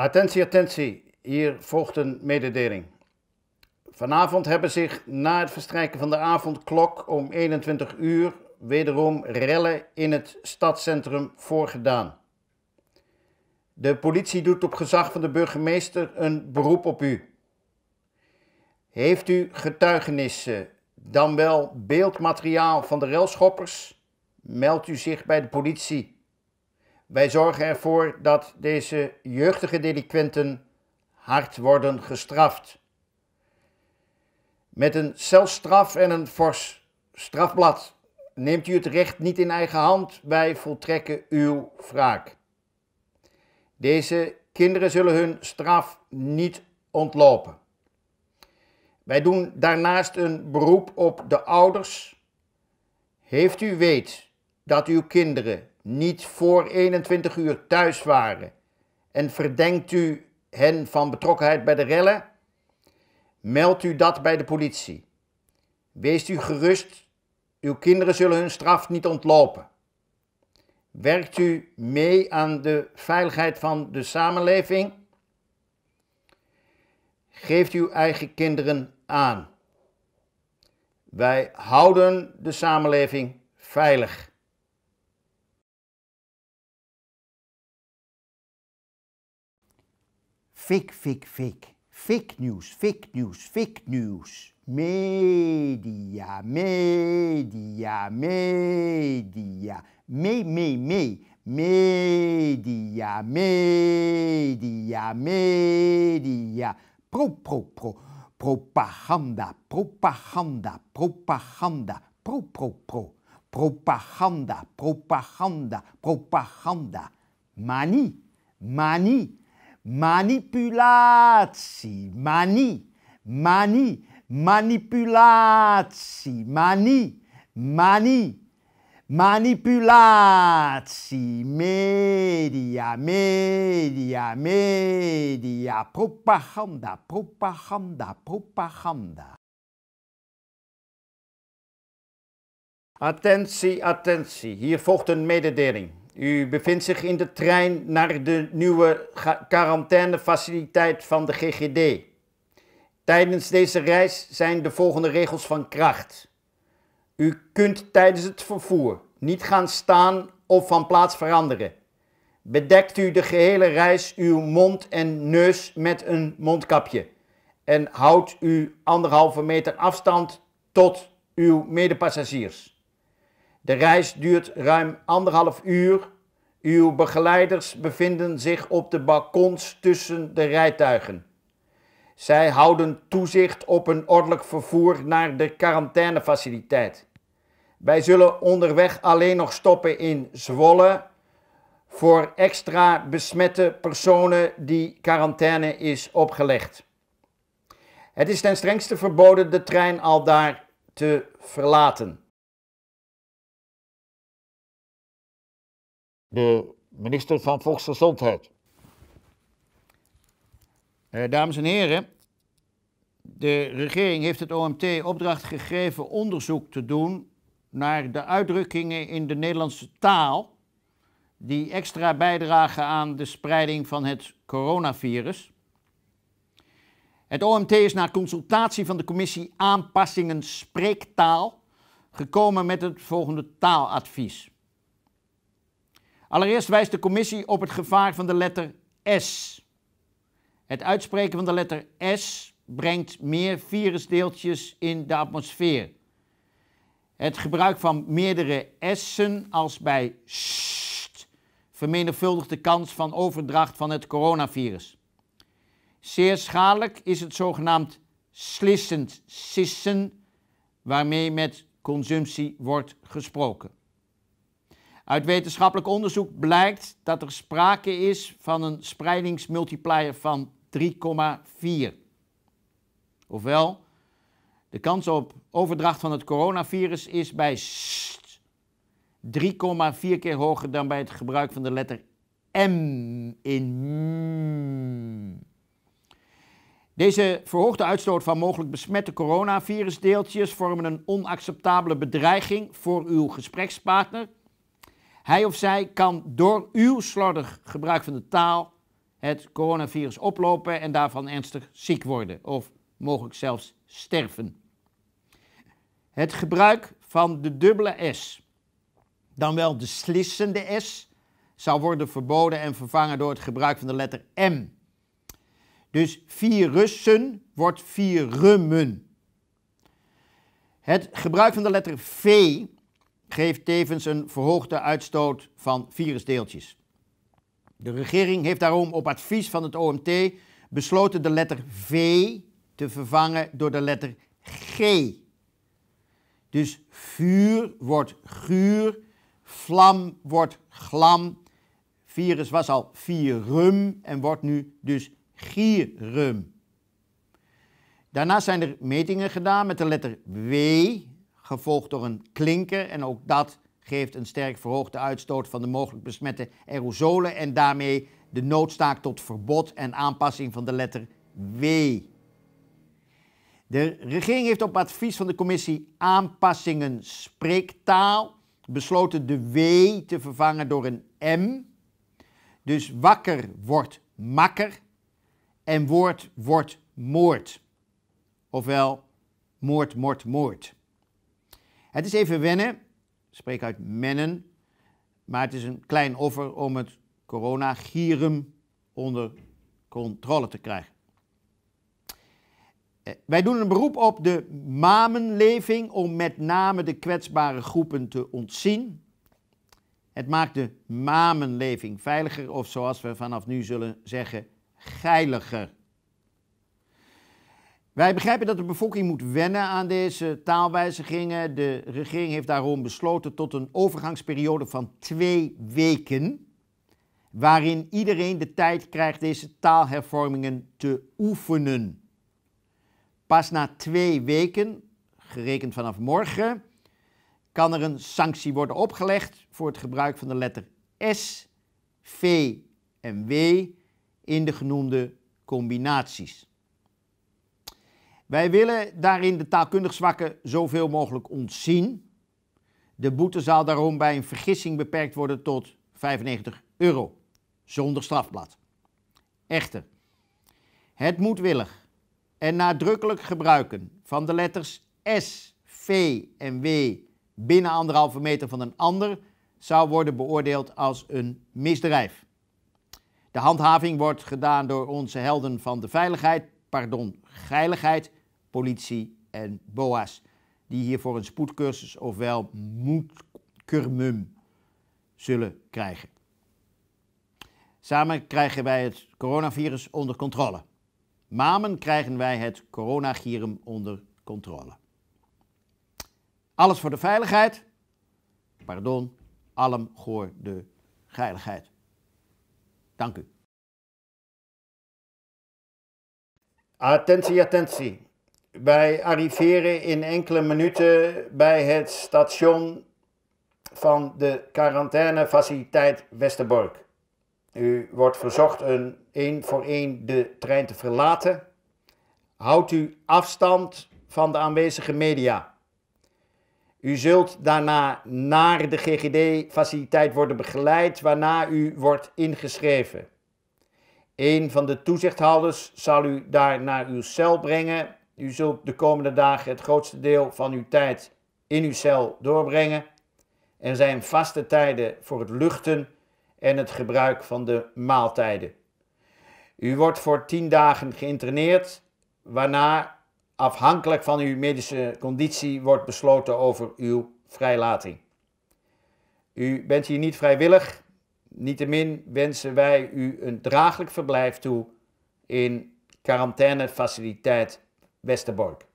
Attentie, attentie. Hier volgt een mededeling. Vanavond hebben zich na het verstrijken van de avondklok om 21 uur wederom rellen in het stadscentrum voorgedaan. De politie doet op gezag van de burgemeester een beroep op u. Heeft u getuigenissen, dan wel beeldmateriaal van de relschoppers? meldt u zich bij de politie. Wij zorgen ervoor dat deze jeugdige delinquenten hard worden gestraft. Met een celstraf en een fors strafblad neemt u het recht niet in eigen hand. Wij voltrekken uw wraak. Deze kinderen zullen hun straf niet ontlopen. Wij doen daarnaast een beroep op de ouders. Heeft u weet dat uw kinderen niet voor 21 uur thuis waren en verdenkt u hen van betrokkenheid bij de rellen? Meld u dat bij de politie. Wees u gerust, uw kinderen zullen hun straf niet ontlopen. Werkt u mee aan de veiligheid van de samenleving? Geeft uw eigen kinderen aan. Wij houden de samenleving veilig. fake, fake, fake. Fake news, fake news, fake news. Media, media, media. Me, me, me. Media, media, media. Pro, pro, pro. Propaganda, propaganda, propaganda. Pro, pro, pro. Propaganda, propaganda, propaganda. Manie, manie. Manipulatie, manie, manie, manipulatie, manie, manie. Manipulatie, media, media, media, propaganda, propaganda, propaganda. Attentie, attentie, hier volgt een mededeling. U bevindt zich in de trein naar de nieuwe quarantainefaciliteit van de GGD. Tijdens deze reis zijn de volgende regels van kracht. U kunt tijdens het vervoer niet gaan staan of van plaats veranderen. Bedekt u de gehele reis uw mond en neus met een mondkapje. En houdt u anderhalve meter afstand tot uw medepassagiers. De reis duurt ruim anderhalf uur. Uw begeleiders bevinden zich op de balkons tussen de rijtuigen. Zij houden toezicht op een ordelijk vervoer naar de quarantainefaciliteit. Wij zullen onderweg alleen nog stoppen in Zwolle voor extra besmette personen die quarantaine is opgelegd. Het is ten strengste verboden de trein al daar te verlaten. de minister van Volksgezondheid. Eh, dames en heren, de regering heeft het OMT opdracht gegeven onderzoek te doen naar de uitdrukkingen in de Nederlandse taal die extra bijdragen aan de spreiding van het coronavirus. Het OMT is na consultatie van de commissie aanpassingen spreektaal gekomen met het volgende taaladvies. Allereerst wijst de commissie op het gevaar van de letter S. Het uitspreken van de letter S brengt meer virusdeeltjes in de atmosfeer. Het gebruik van meerdere S'en als bij ST vermenigvuldigt de kans van overdracht van het coronavirus. Zeer schadelijk is het zogenaamd slissend sissen waarmee met consumptie wordt gesproken. Uit wetenschappelijk onderzoek blijkt dat er sprake is van een spreidingsmultiplier van 3,4. Ofwel, de kans op overdracht van het coronavirus is bij 3,4 keer hoger dan bij het gebruik van de letter M in. Deze verhoogde uitstoot van mogelijk besmette coronavirusdeeltjes vormen een onacceptabele bedreiging voor uw gesprekspartner, hij of zij kan door uw slordig gebruik van de taal het coronavirus oplopen en daarvan ernstig ziek worden of mogelijk zelfs sterven. Het gebruik van de dubbele S, dan wel de slissende S, zal worden verboden en vervangen door het gebruik van de letter M. Dus virussen wordt virumen. Het gebruik van de letter V geeft tevens een verhoogde uitstoot van virusdeeltjes. De regering heeft daarom op advies van het OMT besloten de letter V te vervangen door de letter G. Dus vuur wordt guur, vlam wordt glam, virus was al virum en wordt nu dus gierum. Daarnaast zijn er metingen gedaan met de letter W gevolgd door een klinker. En ook dat geeft een sterk verhoogde uitstoot van de mogelijk besmette aerosolen en daarmee de noodstaak tot verbod en aanpassing van de letter W. De regering heeft op advies van de commissie aanpassingen spreektaal besloten de W te vervangen door een M. Dus wakker wordt makker en woord wordt moord. Ofwel, moord, moord, moord. Het is even wennen, spreek uit mennen, maar het is een klein offer om het coronagirum onder controle te krijgen. Eh, wij doen een beroep op de mamenleving om met name de kwetsbare groepen te ontzien. Het maakt de mamenleving veiliger of zoals we vanaf nu zullen zeggen, geiliger. Wij begrijpen dat de bevolking moet wennen aan deze taalwijzigingen. De regering heeft daarom besloten tot een overgangsperiode van twee weken, waarin iedereen de tijd krijgt deze taalhervormingen te oefenen. Pas na twee weken, gerekend vanaf morgen, kan er een sanctie worden opgelegd voor het gebruik van de letter S, V en W in de genoemde combinaties. Wij willen daarin de taalkundig zwakken zoveel mogelijk ontzien. De boete zal daarom bij een vergissing beperkt worden tot 95 euro, zonder strafblad. Echter, het moedwillig en nadrukkelijk gebruiken van de letters S, V en W binnen anderhalve meter van een ander zou worden beoordeeld als een misdrijf. De handhaving wordt gedaan door onze helden van de veiligheid, pardon, geiligheid, politie en BOA's, die hiervoor een spoedcursus ofwel moedcurmum zullen krijgen. Samen krijgen wij het coronavirus onder controle. Mamen krijgen wij het coronagirum onder controle. Alles voor de veiligheid. Pardon, allem goor de geiligheid. Dank u. Attentie, attentie. Wij arriveren in enkele minuten bij het station van de quarantainefaciliteit Westerbork. U wordt verzocht een één voor één de trein te verlaten. Houdt u afstand van de aanwezige media. U zult daarna naar de GGD-faciliteit worden begeleid, waarna u wordt ingeschreven. Een van de toezichthouders zal u daar naar uw cel brengen u zult de komende dagen het grootste deel van uw tijd in uw cel doorbrengen. Er zijn vaste tijden voor het luchten en het gebruik van de maaltijden. U wordt voor tien dagen geïnterneerd, waarna afhankelijk van uw medische conditie wordt besloten over uw vrijlating. U bent hier niet vrijwillig, niettemin wensen wij u een draaglijk verblijf toe in quarantainefaciliteit Westerbork.